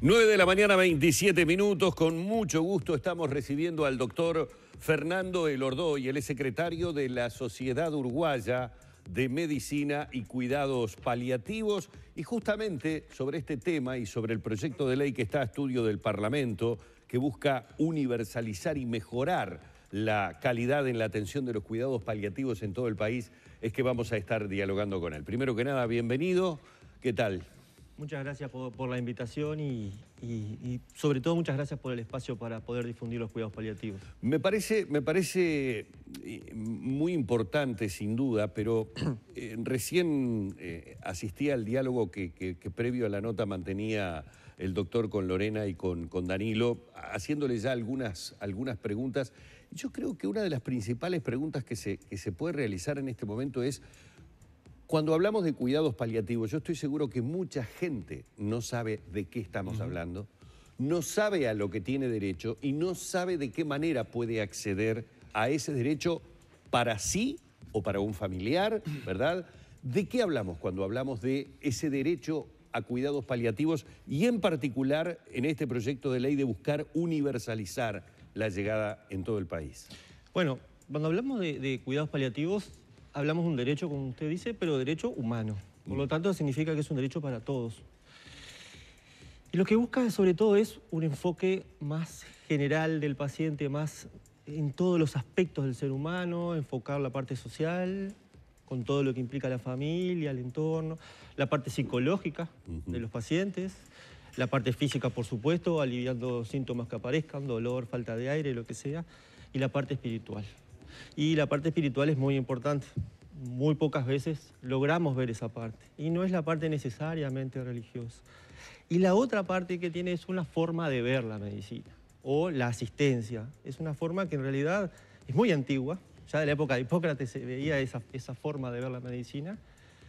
9 de la mañana, 27 minutos. Con mucho gusto estamos recibiendo al doctor Fernando Elordoy. el es secretario de la Sociedad Uruguaya de Medicina y Cuidados Paliativos. Y justamente sobre este tema y sobre el proyecto de ley que está a estudio del Parlamento, que busca universalizar y mejorar la calidad en la atención de los cuidados paliativos en todo el país, es que vamos a estar dialogando con él. Primero que nada, bienvenido. ¿Qué tal? Muchas gracias por, la invitación y, sobre todo muchas gracias por el espacio para poder difundir los cuidados paliativos. Me parece, me parece eh, muy importante sin duda, pero eh, recién eh, asistí al diálogo que, previo a la nota mantenía el doctor con Lorena y con, con Danilo, haciéndole ya algunas, algunas preguntas. Yo creo que una de las principales preguntas que se, que se puede realizar en este momento es cuando hablamos de cuidados paliativos, yo estoy seguro que mucha gente no sabe de qué estamos hablando, no sabe a lo que tiene derecho y no sabe de qué manera puede acceder a ese derecho para sí o para un familiar, ¿verdad? ¿De qué hablamos cuando hablamos de ese derecho a cuidados paliativos y en particular en este proyecto de ley de buscar universalizar la llegada en todo el país? Bueno, cuando hablamos de cuidados paliativos hablamos de un derecho, como usted dice, pero derecho humano. Por lo tanto, significa que es un derecho para todos. Y lo que busca sobre todo es un enfoque más general del paciente, más en todos los aspectos del ser humano, enfocar la parte social, con todo lo que implica la familia, el entorno, la parte psicológica de los pacientes, la parte física, por supuesto, aliviando síntomas que aparezcan, dolor, falta de aire, lo que sea, y la parte espiritual. Y la parte espiritual es muy importante. Muy pocas veces logramos ver esa parte. Y no es la parte necesariamente religiosa. Y la otra parte que tiene es una forma de ver la medicina o la asistencia. Es una forma que en realidad es muy antigua. Ya de la época de Hipócrates se veía esa, esa forma de ver la medicina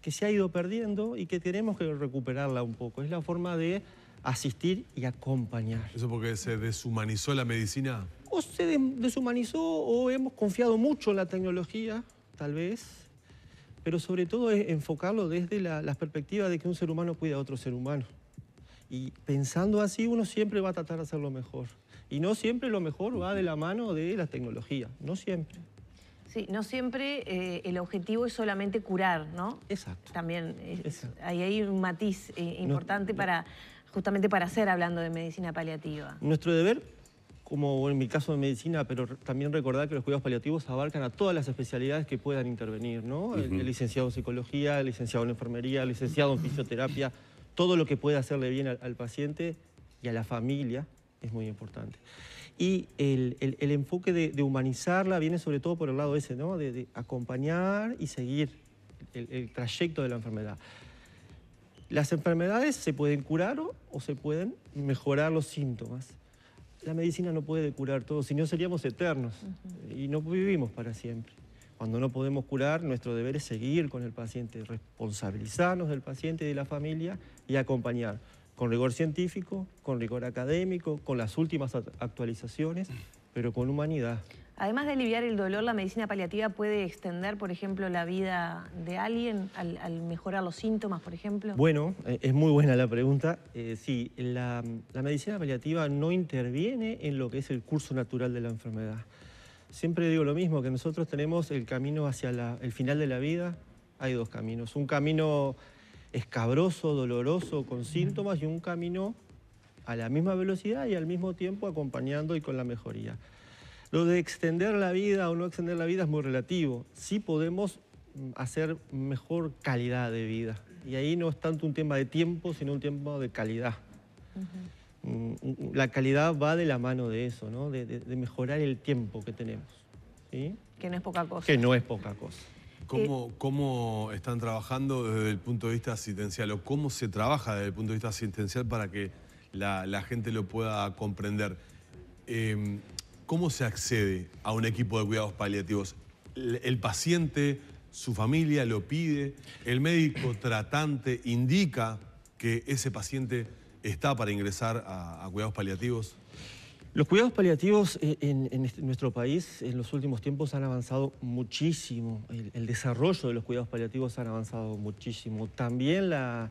que se ha ido perdiendo y que tenemos que recuperarla un poco. Es la forma de asistir y acompañar. ¿Eso porque se deshumanizó la medicina? o se deshumanizó o hemos confiado mucho en la tecnología, tal vez, pero sobre todo es enfocarlo desde la, perspectivas perspectiva de que un ser humano cuida a otro ser humano. Y pensando así, uno siempre va a tratar de hacer lo mejor. Y no siempre lo mejor va de la mano de la tecnología, no siempre. Sí, no siempre eh, el objetivo es solamente curar, ¿no? Exacto. También Hay, un matiz eh, importante para justamente para hacer hablando de medicina paliativa. Nuestro deber como en mi caso de medicina, pero también recordar que los cuidados paliativos abarcan a todas las especialidades que puedan intervenir, ¿no? el, licenciado en psicología, el licenciado en enfermería, el licenciado en fisioterapia, todo lo que pueda hacerle bien al, paciente y a la familia es muy importante. Y el, el, enfoque de, humanizarla viene sobre todo por el lado ese, ¿no? De, acompañar y seguir el trayecto de la enfermedad. Las enfermedades se pueden curar o, se pueden mejorar los síntomas la medicina no puede curar todo, si no seríamos eternos y no vivimos para siempre. Cuando no podemos curar, nuestro deber es seguir con el paciente, responsabilizarnos del paciente y de la familia y acompañar con rigor científico, con rigor académico, con las últimas actualizaciones, mm. pero con humanidad. Además de aliviar el dolor, la medicina paliativa puede extender, por ejemplo, la vida de alguien al, mejorar los síntomas, por ejemplo. Bueno, eh, es muy buena la pregunta. Eh, sí, la, medicina paliativa no interviene en lo que es el curso natural de la enfermedad. Siempre digo lo mismo, que nosotros tenemos el camino hacia el final de la vida. Hay dos caminos. Un camino escabroso, doloroso, con síntomas, y un camino a la misma velocidad y al mismo tiempo acompañando y con la mejoría. Lo de extender la vida o no extender la vida es muy relativo. Sí podemos mm, hacer mejor calidad de vida. Y ahí no es tanto un tema de tiempo, sino un tema de calidad. Mm, la calidad va de la mano de eso, ¿no? de, mejorar el tiempo que tenemos. Que no es poca cosa. Que no es poca cosa. Eh, ¿Cómo, están trabajando desde el punto de vista asistencial o cómo se trabaja desde el punto de vista asistencial para que la, gente lo pueda comprender? Em, ¿Cómo se accede a un equipo de cuidados paliativos? ¿El, paciente, su familia lo pide? ¿El médico tratante indica que ese paciente está para ingresar a, cuidados paliativos? Los cuidados paliativos eh, en, este, nuestro país en los últimos tiempos han avanzado muchísimo. El, desarrollo de los cuidados paliativos han avanzado muchísimo. También la,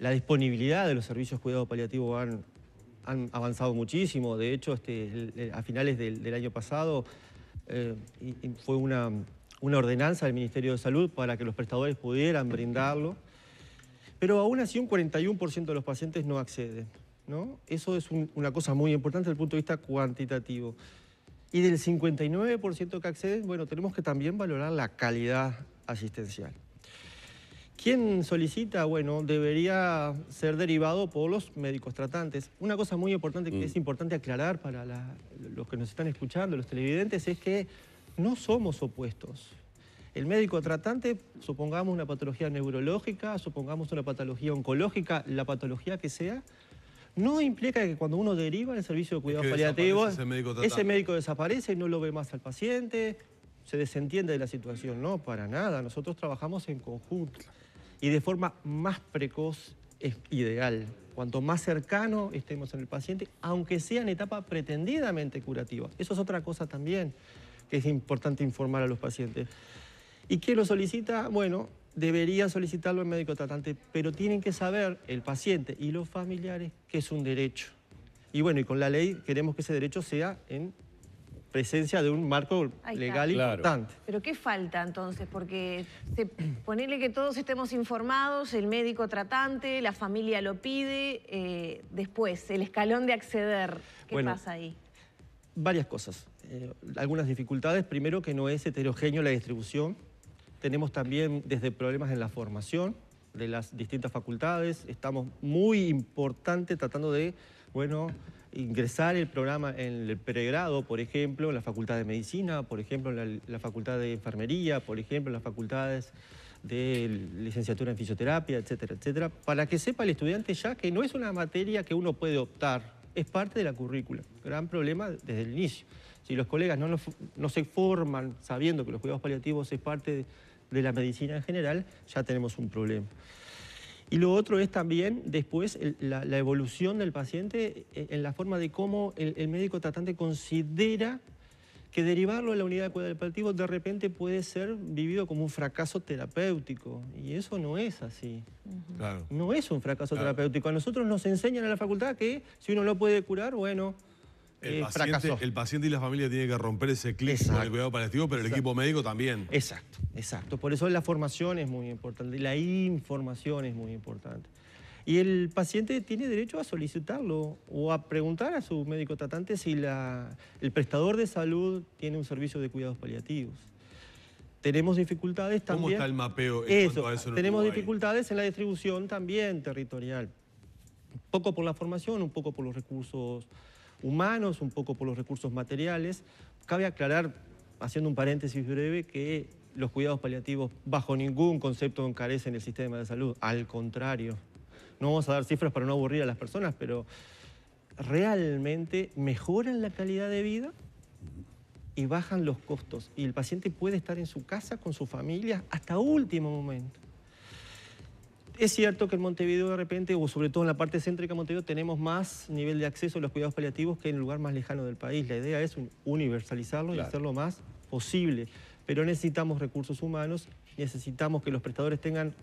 disponibilidad de los servicios de cuidados paliativos... han han avanzado muchísimo. De hecho, este, a finales del, año pasado eh, fue una, ordenanza del Ministerio de Salud para que los prestadores pudieran brindarlo. Pero aún así un 41% de los pacientes no acceden. ¿no? Eso es una cosa muy importante desde el punto de vista cuantitativo. Y del 59% que acceden, bueno, tenemos que también valorar la calidad asistencial. ¿Quién solicita? Bueno, debería ser derivado por los médicos tratantes. Una cosa muy importante que mm. es importante aclarar para los que nos están escuchando, los televidentes, es que no somos opuestos. El médico tratante, supongamos una patología neurológica, supongamos una patología oncológica, la patología que sea, no implica que cuando uno deriva el servicio de cuidados paliativos, ese médico, desaparece y no lo ve más al paciente, se desentiende de la situación. No, para nada. Nosotros trabajamos en conjunto y de forma más precoz es ideal. Cuanto más cercano estemos en el paciente, aunque sea en etapa pretendidamente curativa. Eso es otra cosa también que es importante informar a los pacientes. ¿Y que lo solicita? Bueno, debería solicitarlo el médico tratante, pero tienen que saber el paciente y los familiares que es un derecho. Y bueno, y con la ley queremos que ese derecho sea en presencia de un marco legal importante. Pero ¿qué falta entonces? Porque se, ponerle que todos estemos informados, el médico tratante, la familia lo pide, eh, después el escalón de acceder, ¿qué pasa ahí? Varias cosas. Eh, algunas dificultades. Primero que no es heterogéneo la distribución. Tenemos también desde problemas en la formación de las distintas facultades. Estamos muy importante tratando de, bueno, ingresar el programa en el pregrado, por ejemplo, en la Facultad de Medicina, por ejemplo, en la, Facultad de Enfermería, por ejemplo, en las facultades de licenciatura en fisioterapia, etcétera, etcétera, para que sepa el estudiante ya que no es una materia que uno puede optar, es parte de la currícula. Gran problema desde el inicio. Si los colegas no, se forman sabiendo que los cuidados paliativos es parte de la medicina en general, ya tenemos un problema. Y lo otro es también después la, evolución del paciente eh, en la forma de cómo el, médico tratante considera que derivarlo a la unidad de paliativo de repente puede ser vivido como un fracaso terapéutico. Y eso no es así. No es un fracaso terapéutico. A nosotros nos enseñan en la facultad que si uno lo puede curar, bueno, eh, el paciente, y la familia tienen que romper ese clic con el cuidado paliativo, pero el equipo médico también. Exacto, exacto. Por eso la formación es muy importante, la información es muy importante. Y el paciente tiene derecho a solicitarlo o a preguntar a su médico tratante si la, el prestador de salud tiene un servicio de cuidados paliativos. Tenemos dificultades también. ¿Cómo está el mapeo? En eso, eso tenemos dificultades en la distribución también territorial. Un poco por la formación, un poco por los recursos humanos, un poco por los recursos materiales. Cabe aclarar, haciendo un paréntesis breve, que los cuidados paliativos bajo ningún concepto encarecen el sistema de salud, al contrario. No vamos a dar cifras para no aburrir a las personas, pero realmente mejoran la calidad de vida y bajan los costos. Y el paciente puede estar en su casa con su familia hasta último momento. Es cierto que en Montevideo de repente, o sobre todo en la parte céntrica de Montevideo, tenemos más nivel de acceso a los cuidados paliativos que en el lugar más lejano del país. La idea es universalizarlo y hacerlo más posible. Pero necesitamos recursos humanos, necesitamos que los prestadores tengan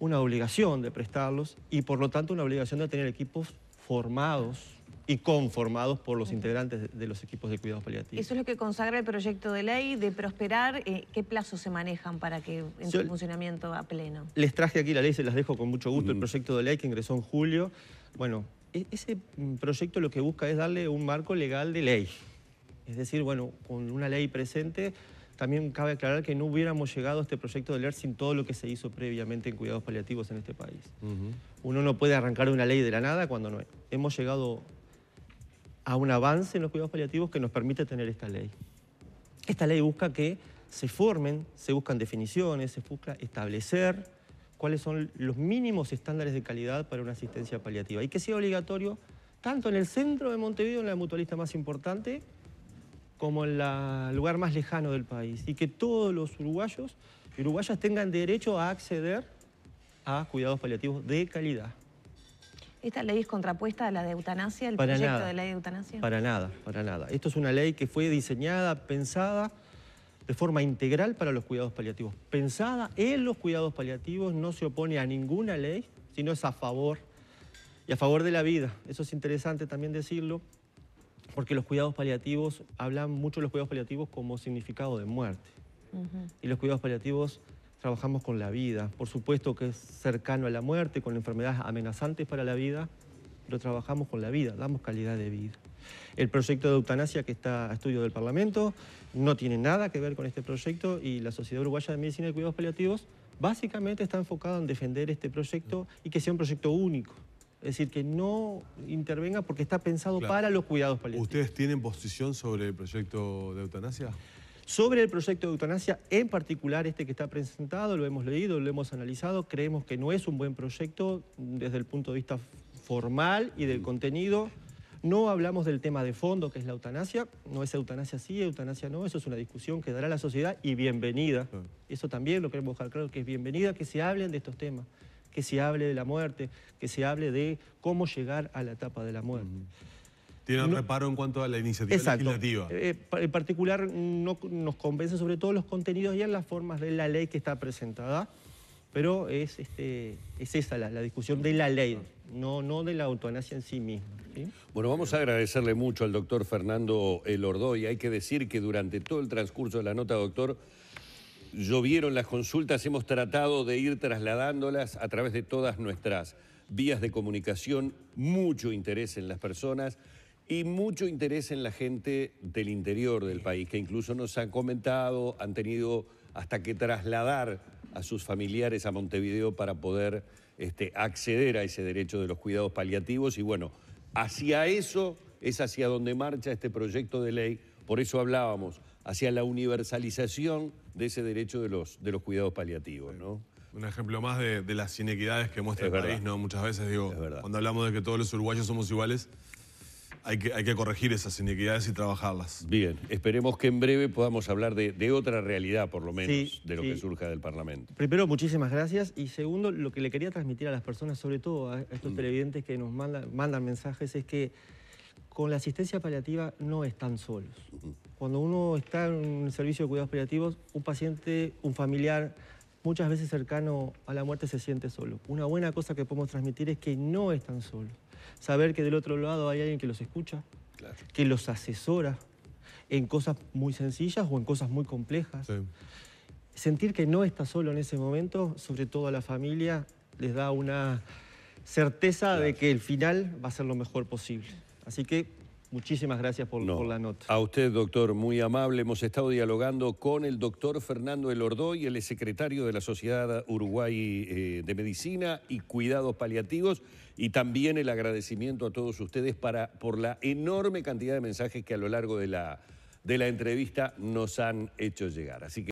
una obligación de prestarlos y por lo tanto una obligación de tener equipos formados y conformados por los integrantes de los equipos de cuidados paliativos. Eso es lo que consagra el proyecto de ley de prosperar. Eh, ¿Qué plazos se manejan para que en su funcionamiento a pleno? Les traje aquí la ley, se las dejo con mucho gusto, el mm. proyecto de ley que ingresó en julio. Bueno, e-, ese mm, proyecto lo que busca es darle un marco legal de ley. Es decir, bueno, con una ley presente también cabe aclarar que no hubiéramos llegado a este proyecto de ley sin todo lo que se hizo previamente en cuidados paliativos en este país. Uno no puede arrancar una ley de la nada cuando no hemos llegado a un avance en los cuidados paliativos que nos permite tener esta ley. Esta ley busca que se formen, se buscan definiciones, se busca establecer cuáles son los mínimos estándares de calidad para una asistencia paliativa y que sea obligatorio tanto en el centro de Montevideo, en la mutualista más importante, como en el lugar más lejano del país y que todos los uruguayos y uruguayas tengan derecho a acceder a cuidados paliativos de calidad. ¿Esta ley es contrapuesta a la de eutanasia, el proyecto de ley de eutanasia? Para nada, para nada. Esto es una ley que fue diseñada, pensada de forma integral para los cuidados paliativos. Pensada en los cuidados paliativos, no se opone a ninguna ley, sino es a favor y a favor de la vida. Eso es interesante también decirlo, porque los cuidados paliativos, hablan mucho de los cuidados paliativos como significado de muerte. Y los cuidados paliativos trabajamos con la vida, por supuesto que es cercano a la muerte, con enfermedades amenazantes para la vida, pero trabajamos con la vida, damos calidad de vida. El proyecto de eutanasia que está a estudio del Parlamento no tiene nada que ver con este proyecto y la Sociedad Uruguaya de Medicina y Cuidados Paliativos básicamente está enfocada en defender este proyecto y que sea un proyecto único. Es decir, que no intervenga porque está pensado para los cuidados paliativos. ¿Ustedes tienen posición sobre el proyecto de eutanasia? Sobre el proyecto de eutanasia, en particular este que está presentado, lo hemos leído, lo hemos analizado, creemos que no es un buen proyecto desde el punto de vista formal y del contenido. No hablamos del tema de fondo, que es la eutanasia. No es eutanasia sí, eutanasia no. Eso es una discusión que dará la sociedad y bienvenida. Eso también lo queremos dejar claro, que es bienvenida que se hablen de estos temas, que se hable de la muerte, que se hable de cómo llegar a la etapa de la muerte. Tienen reparo en cuanto a la iniciativa legislativa. Eh, eh, en particular, no nos convence sobre todo los contenidos y en las formas de la ley que está presentada, pero es, este, es esa la, discusión de la ley, no, no de la eutanasia en sí misma. Bueno, vamos a agradecerle mucho al doctor Fernando Elordoy. Hay que decir que durante todo el transcurso de la nota, doctor, llovieron las consultas, hemos tratado de ir trasladándolas a través de todas nuestras vías de comunicación, mucho interés en las personas y mucho interés en la gente del interior del país, que incluso nos han comentado, han tenido hasta que trasladar a sus familiares a Montevideo para poder este, acceder a ese derecho de los cuidados paliativos. Y bueno, hacia eso es hacia donde marcha este proyecto de ley, por eso hablábamos, hacia la universalización de ese derecho de los, de los cuidados paliativos, ¿no? Un ejemplo más de, las inequidades que muestra el país, ¿no? Muchas veces digo, cuando hablamos de que todos los uruguayos somos iguales, hay que, corregir esas inequidades y trabajarlas. Bien, esperemos que en breve podamos hablar de, otra realidad, por lo menos, de lo que surja del Parlamento. Primero, muchísimas gracias. Y segundo, lo que le quería transmitir a las personas, sobre todo a estos mm. televidentes que nos mandan, mandan mensajes, es que con la asistencia paliativa no están solos. Cuando uno está en un servicio de cuidados paliativos, un paciente, un familiar, muchas veces cercano a la muerte se siente solo. Una buena cosa que podemos transmitir es que no están solos saber que del otro lado hay alguien que los escucha, que los asesora en cosas muy sencillas o en cosas muy complejas. Sentir que no está solo en ese momento, sobre todo a la familia, les da una certeza de que el final va a ser lo mejor posible. Así que Muchísimas gracias por, la nota. A usted, doctor, muy amable. Hemos estado dialogando con el doctor Fernando Elordoy, el secretario de la Sociedad Uruguay eh, de Medicina y Cuidados Paliativos, y también el agradecimiento a todos ustedes para, por la enorme cantidad de mensajes que a lo largo de la, de la entrevista nos han hecho llegar. Así que